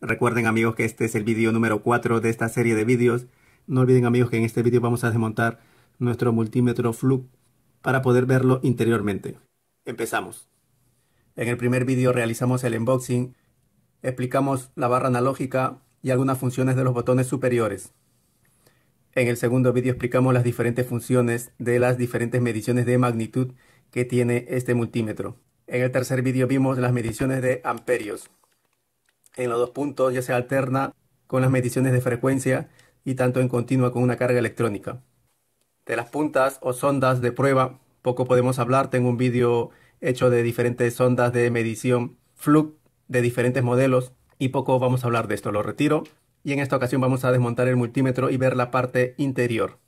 Recuerden amigos que este es el vídeo número 4 de esta serie de vídeos. No olviden amigos que en este vídeo vamos a desmontar nuestro multímetro Fluke para poder verlo interiormente. Empezamos. En el primer vídeo realizamos el unboxing, explicamos la barra analógica y algunas funciones de los botones superiores. En el segundo vídeo explicamos las diferentes funciones de las diferentes mediciones de magnitud que tiene este multímetro. En el tercer vídeo vimos las mediciones de amperios en los dos puntos, ya se alterna con las mediciones de frecuencia y tanto en continua con una carga electrónica. De las puntas o sondas de prueba, poco podemos hablar. Tengo un vídeo hecho de diferentes sondas de medición flux de diferentes modelos y poco vamos a hablar de esto. Lo retiro y en esta ocasión vamos a desmontar el multímetro y ver la parte interior.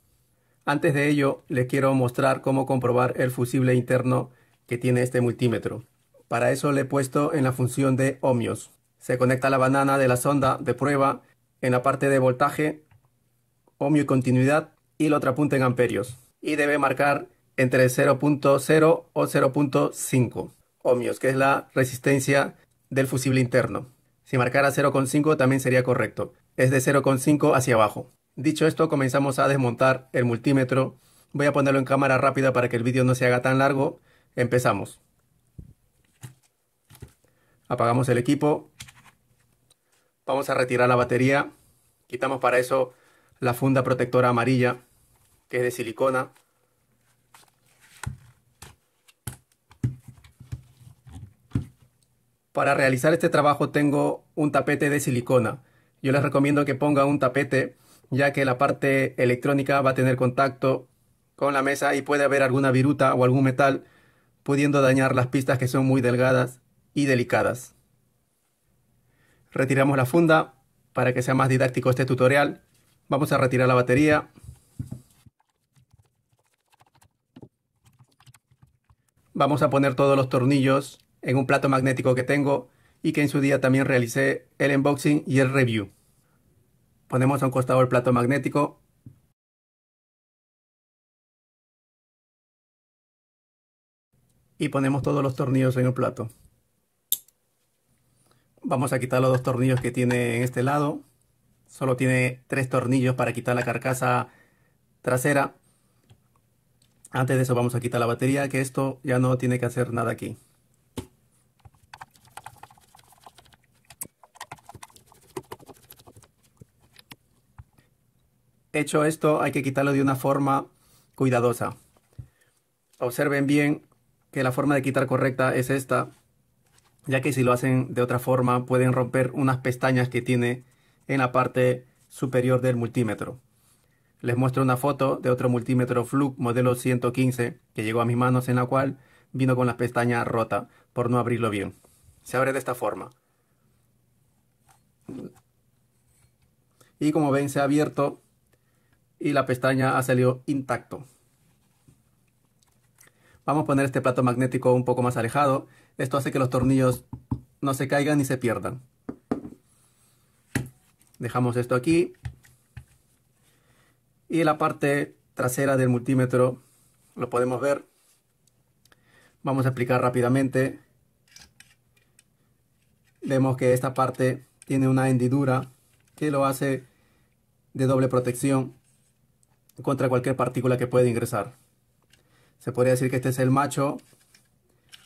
Antes de ello, les quiero mostrar cómo comprobar el fusible interno que tiene este multímetro. Para eso le he puesto en la función de ohmios se conecta la banana de la sonda de prueba en la parte de voltaje, ohmio y continuidad, y la otra punta en amperios. Y debe marcar entre 0.0 o 0.5 ohmios, que es la resistencia del fusible interno. Si marcara 0.5 también sería correcto. Es de 0.5 hacia abajo. Dicho esto, comenzamos a desmontar el multímetro. Voy a ponerlo en cámara rápida para que el vídeo no se haga tan largo. Empezamos. Apagamos el equipo Vamos a retirar la batería. Quitamos para eso la funda protectora amarilla, que es de silicona. Para realizar este trabajo tengo un tapete de silicona. Yo les recomiendo que pongan un tapete ya que la parte electrónica va a tener contacto con la mesa y puede haber alguna viruta o algún metal pudiendo dañar las pistas que son muy delgadas y delicadas. Retiramos la funda para que sea más didáctico este tutorial. Vamos a retirar la batería. Vamos a poner todos los tornillos en un plato magnético que tengo y que en su día también realicé el unboxing y el review. Ponemos a un costado el plato magnético. Y ponemos todos los tornillos en un plato. Vamos a quitar los dos tornillos que tiene en este lado. Solo tiene tres tornillos para quitar la carcasa trasera. Antes de eso vamos a quitar la batería, que esto ya no tiene que hacer nada aquí. Hecho esto, hay que quitarlo de una forma cuidadosa. Observen bien que la forma de quitar correcta es esta ya que si lo hacen de otra forma pueden romper unas pestañas que tiene en la parte superior del multímetro. Les muestro una foto de otro multímetro Fluke modelo 115 que llegó a mis manos en la cual vino con las pestañas rota por no abrirlo bien. Se abre de esta forma. Y como ven se ha abierto y la pestaña ha salido intacto. Vamos a poner este plato magnético un poco más alejado esto hace que los tornillos no se caigan ni se pierdan. Dejamos esto aquí. Y la parte trasera del multímetro lo podemos ver. Vamos a aplicar rápidamente. Vemos que esta parte tiene una hendidura que lo hace de doble protección contra cualquier partícula que pueda ingresar. Se podría decir que este es el macho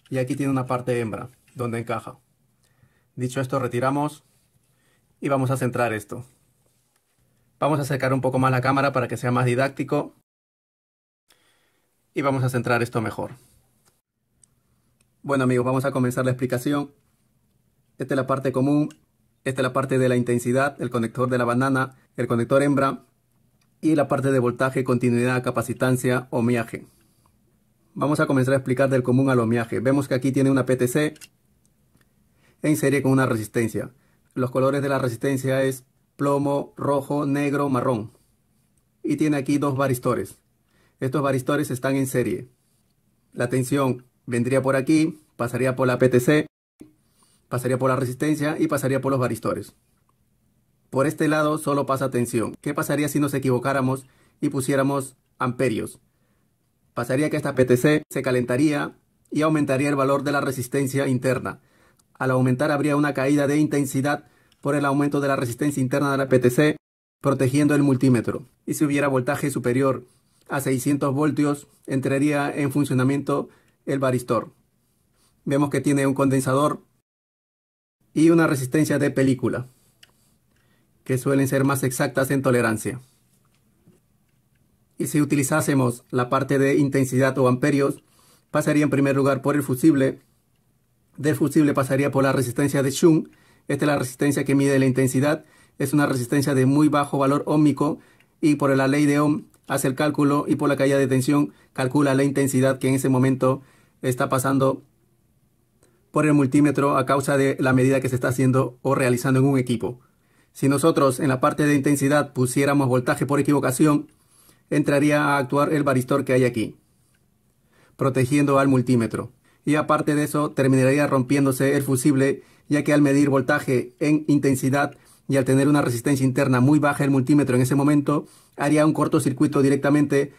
y aquí tiene una parte hembra donde encaja. Dicho esto, retiramos y vamos a centrar esto. Vamos a acercar un poco más la cámara para que sea más didáctico y vamos a centrar esto mejor. Bueno amigos, vamos a comenzar la explicación. Esta es la parte común, esta es la parte de la intensidad, el conector de la banana, el conector hembra y la parte de voltaje, continuidad, capacitancia o miaje. Vamos a comenzar a explicar del común al Vemos que aquí tiene una PTC en serie con una resistencia. Los colores de la resistencia es plomo, rojo, negro, marrón. Y tiene aquí dos varistores. Estos varistores están en serie. La tensión vendría por aquí, pasaría por la PTC, pasaría por la resistencia y pasaría por los varistores. Por este lado solo pasa tensión. ¿Qué pasaría si nos equivocáramos y pusiéramos amperios? pasaría que esta PTC se calentaría y aumentaría el valor de la resistencia interna. Al aumentar habría una caída de intensidad por el aumento de la resistencia interna de la PTC, protegiendo el multímetro. Y si hubiera voltaje superior a 600 voltios, entraría en funcionamiento el varistor. Vemos que tiene un condensador y una resistencia de película, que suelen ser más exactas en tolerancia y si utilizásemos la parte de intensidad o amperios, pasaría en primer lugar por el fusible, del fusible pasaría por la resistencia de Schum. esta es la resistencia que mide la intensidad, es una resistencia de muy bajo valor ómico y por la ley de Ohm hace el cálculo y por la caída de tensión calcula la intensidad que en ese momento está pasando por el multímetro a causa de la medida que se está haciendo o realizando en un equipo. Si nosotros en la parte de intensidad pusiéramos voltaje por equivocación, entraría a actuar el baristor que hay aquí, protegiendo al multímetro. Y aparte de eso, terminaría rompiéndose el fusible, ya que al medir voltaje en intensidad y al tener una resistencia interna muy baja el multímetro en ese momento, haría un cortocircuito directamente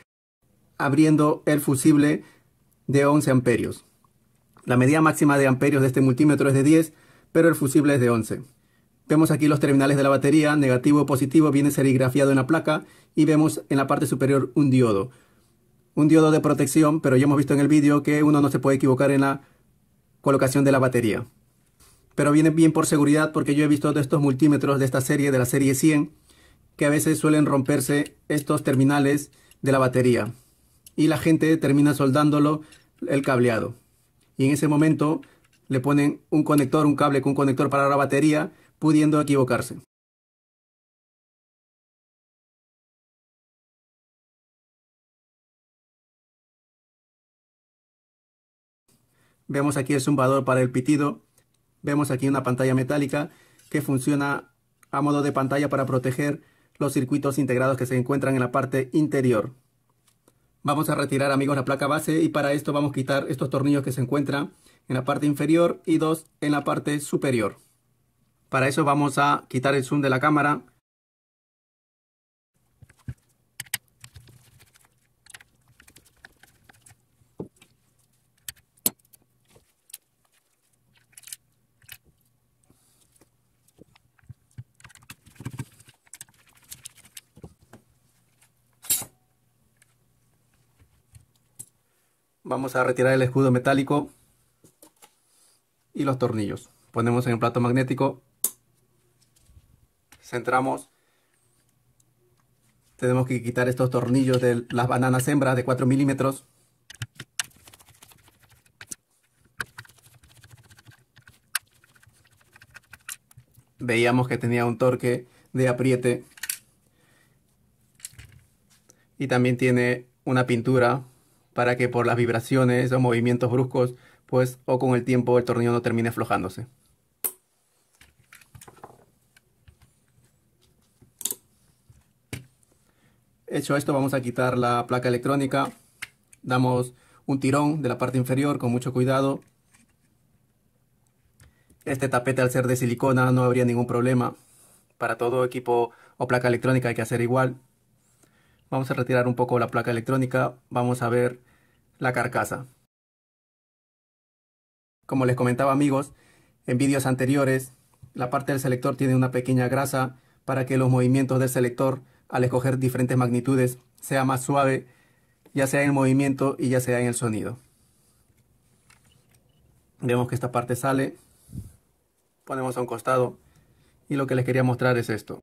abriendo el fusible de 11 amperios. La medida máxima de amperios de este multímetro es de 10, pero el fusible es de 11. Vemos aquí los terminales de la batería, negativo o positivo, viene serigrafiado en la placa y vemos en la parte superior un diodo. Un diodo de protección, pero ya hemos visto en el vídeo que uno no se puede equivocar en la colocación de la batería. Pero viene bien por seguridad porque yo he visto de estos multímetros de esta serie, de la serie 100, que a veces suelen romperse estos terminales de la batería. Y la gente termina soldándolo el cableado. Y en ese momento le ponen un conector, un cable con un conector para la batería pudiendo equivocarse. Vemos aquí el zumbador para el pitido. Vemos aquí una pantalla metálica que funciona a modo de pantalla para proteger los circuitos integrados que se encuentran en la parte interior. Vamos a retirar amigos la placa base y para esto vamos a quitar estos tornillos que se encuentran en la parte inferior y dos en la parte superior. Para eso vamos a quitar el zoom de la cámara. Vamos a retirar el escudo metálico y los tornillos. Ponemos en el plato magnético centramos, tenemos que quitar estos tornillos de las bananas hembras de 4 milímetros. Veíamos que tenía un torque de apriete. Y también tiene una pintura para que por las vibraciones o movimientos bruscos, pues o con el tiempo el tornillo no termine aflojándose. Hecho esto, vamos a quitar la placa electrónica. Damos un tirón de la parte inferior con mucho cuidado. Este tapete al ser de silicona no habría ningún problema. Para todo equipo o placa electrónica hay que hacer igual. Vamos a retirar un poco la placa electrónica. Vamos a ver la carcasa. Como les comentaba amigos, en vídeos anteriores, la parte del selector tiene una pequeña grasa para que los movimientos del selector al escoger diferentes magnitudes sea más suave, ya sea en el movimiento y ya sea en el sonido. Vemos que esta parte sale, ponemos a un costado y lo que les quería mostrar es esto.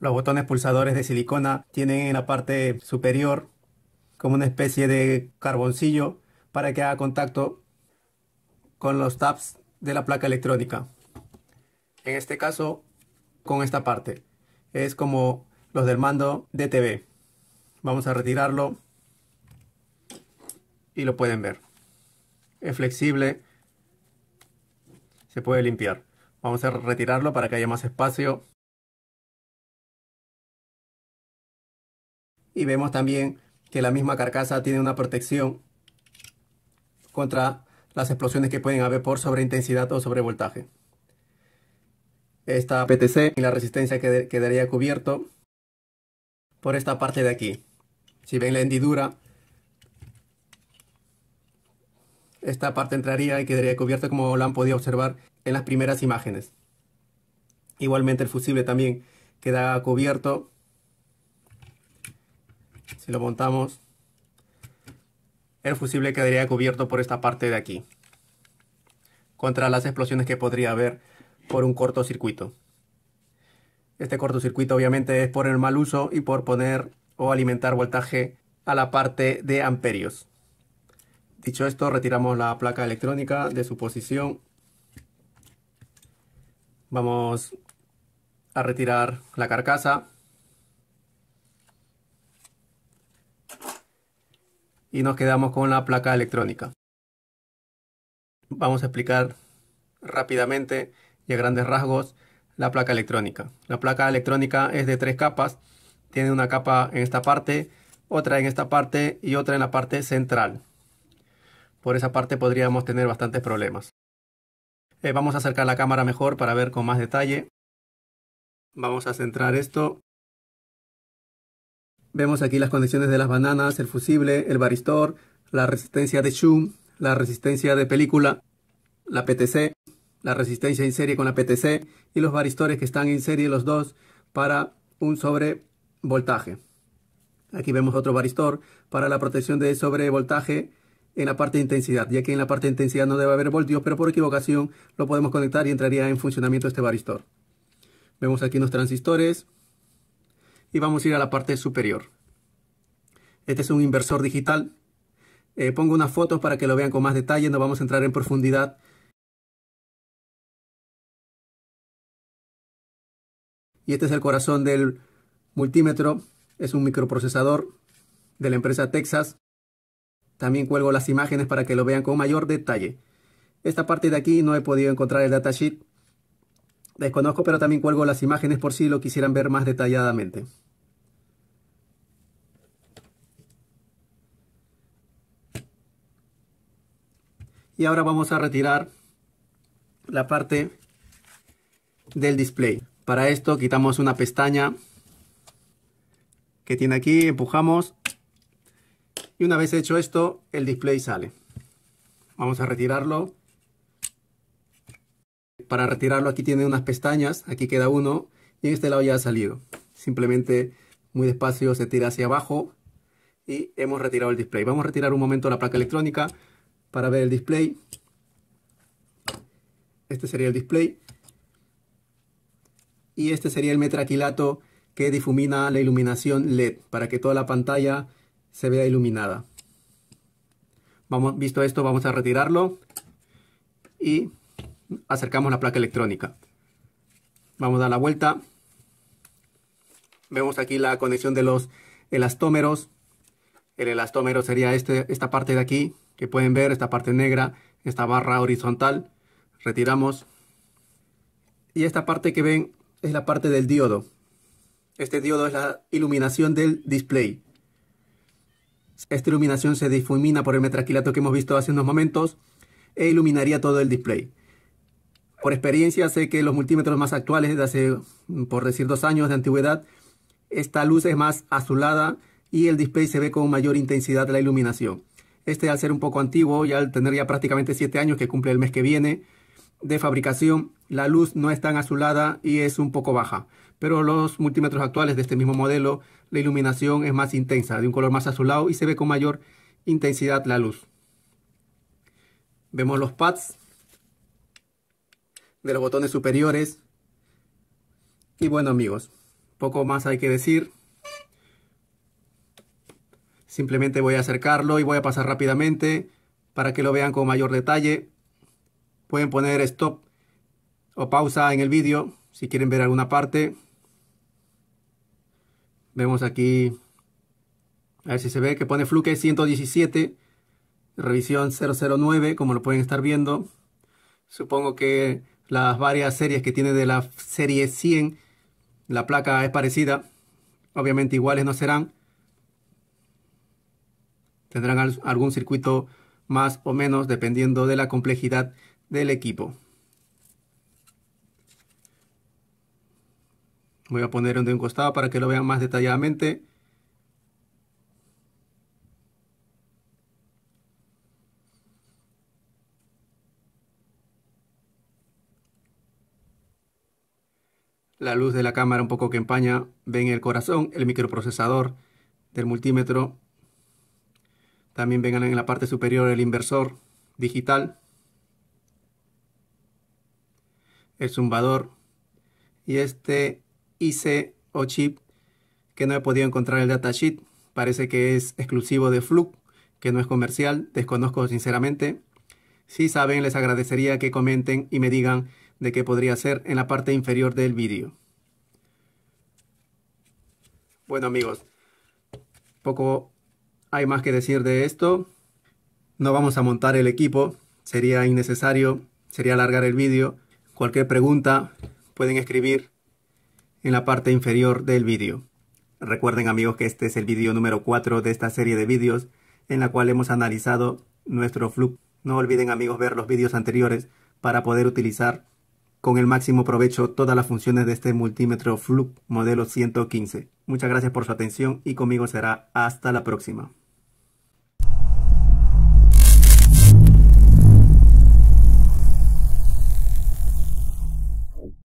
Los botones pulsadores de silicona tienen en la parte superior como una especie de carboncillo para que haga contacto con los tabs de la placa electrónica. En este caso con esta parte. Es como los del mando DTV. Vamos a retirarlo y lo pueden ver. Es flexible, se puede limpiar. Vamos a retirarlo para que haya más espacio. Y vemos también que la misma carcasa tiene una protección contra las explosiones que pueden haber por sobreintensidad o sobrevoltaje esta PTC y la resistencia quedaría cubierto por esta parte de aquí. Si ven la hendidura, esta parte entraría y quedaría cubierta como lo han podido observar en las primeras imágenes. Igualmente el fusible también queda cubierto. Si lo montamos, el fusible quedaría cubierto por esta parte de aquí. Contra las explosiones que podría haber por un cortocircuito. Este cortocircuito obviamente es por el mal uso y por poner o alimentar voltaje a la parte de amperios. Dicho esto, retiramos la placa electrónica de su posición. Vamos a retirar la carcasa. Y nos quedamos con la placa electrónica. Vamos a explicar rápidamente grandes rasgos la placa electrónica. La placa electrónica es de tres capas. Tiene una capa en esta parte, otra en esta parte y otra en la parte central. Por esa parte podríamos tener bastantes problemas. Eh, vamos a acercar la cámara mejor para ver con más detalle. Vamos a centrar esto. Vemos aquí las condiciones de las bananas, el fusible, el baristor, la resistencia de Shum, la resistencia de película, la PTC, la resistencia en serie con la PTC y los varistores que están en serie los dos para un sobrevoltaje. Aquí vemos otro varistor para la protección de sobrevoltaje en la parte de intensidad, ya que en la parte de intensidad no debe haber voltios, pero por equivocación lo podemos conectar y entraría en funcionamiento este varistor. Vemos aquí unos transistores y vamos a ir a la parte superior. Este es un inversor digital. Eh, pongo unas fotos para que lo vean con más detalle, no vamos a entrar en profundidad Y este es el corazón del multímetro. Es un microprocesador de la empresa Texas. También cuelgo las imágenes para que lo vean con mayor detalle. Esta parte de aquí no he podido encontrar el datasheet. Desconozco, pero también cuelgo las imágenes por si lo quisieran ver más detalladamente. Y ahora vamos a retirar la parte del display. Para esto quitamos una pestaña que tiene aquí, empujamos y una vez hecho esto, el display sale. Vamos a retirarlo. Para retirarlo aquí tiene unas pestañas, aquí queda uno y en este lado ya ha salido. Simplemente muy despacio se tira hacia abajo y hemos retirado el display. Vamos a retirar un momento la placa electrónica para ver el display. Este sería el display y este sería el metraquilato que difumina la iluminación LED para que toda la pantalla se vea iluminada. Vamos, visto esto, vamos a retirarlo y acercamos la placa electrónica. Vamos a dar la vuelta. Vemos aquí la conexión de los elastómeros. El elastómero sería este, esta parte de aquí, que pueden ver, esta parte negra, esta barra horizontal. Retiramos. Y esta parte que ven es la parte del diodo. Este diodo es la iluminación del display. Esta iluminación se difumina por el metraquilato que hemos visto hace unos momentos e iluminaría todo el display. Por experiencia sé que los multímetros más actuales, de hace, por decir, dos años de antigüedad, esta luz es más azulada y el display se ve con mayor intensidad la iluminación. Este al ser un poco antiguo y al tener ya prácticamente siete años que cumple el mes que viene, de fabricación, la luz no es tan azulada y es un poco baja. Pero los multímetros actuales de este mismo modelo, la iluminación es más intensa, de un color más azulado y se ve con mayor intensidad la luz. Vemos los pads de los botones superiores. Y bueno amigos, poco más hay que decir. Simplemente voy a acercarlo y voy a pasar rápidamente para que lo vean con mayor detalle. Pueden poner stop o pausa en el vídeo si quieren ver alguna parte. Vemos aquí, a ver si se ve, que pone Fluke 117, revisión 009, como lo pueden estar viendo. Supongo que las varias series que tiene de la serie 100, la placa es parecida. Obviamente iguales no serán. Tendrán algún circuito más o menos dependiendo de la complejidad del equipo. Voy a poner de un costado para que lo vean más detalladamente. la luz de la cámara un poco que empaña, ven el corazón, el microprocesador del multímetro. También vengan en la parte superior el inversor digital. el zumbador y este IC o chip que no he podido encontrar el datasheet. Parece que es exclusivo de Fluke, que no es comercial, desconozco sinceramente. Si saben, les agradecería que comenten y me digan de qué podría ser en la parte inferior del vídeo. Bueno amigos, poco hay más que decir de esto. No vamos a montar el equipo, sería innecesario, sería alargar el vídeo. Cualquier pregunta pueden escribir en la parte inferior del vídeo. Recuerden amigos que este es el vídeo número 4 de esta serie de vídeos en la cual hemos analizado nuestro Fluke. No olviden amigos ver los vídeos anteriores para poder utilizar con el máximo provecho todas las funciones de este multímetro Fluke modelo 115. Muchas gracias por su atención y conmigo será hasta la próxima.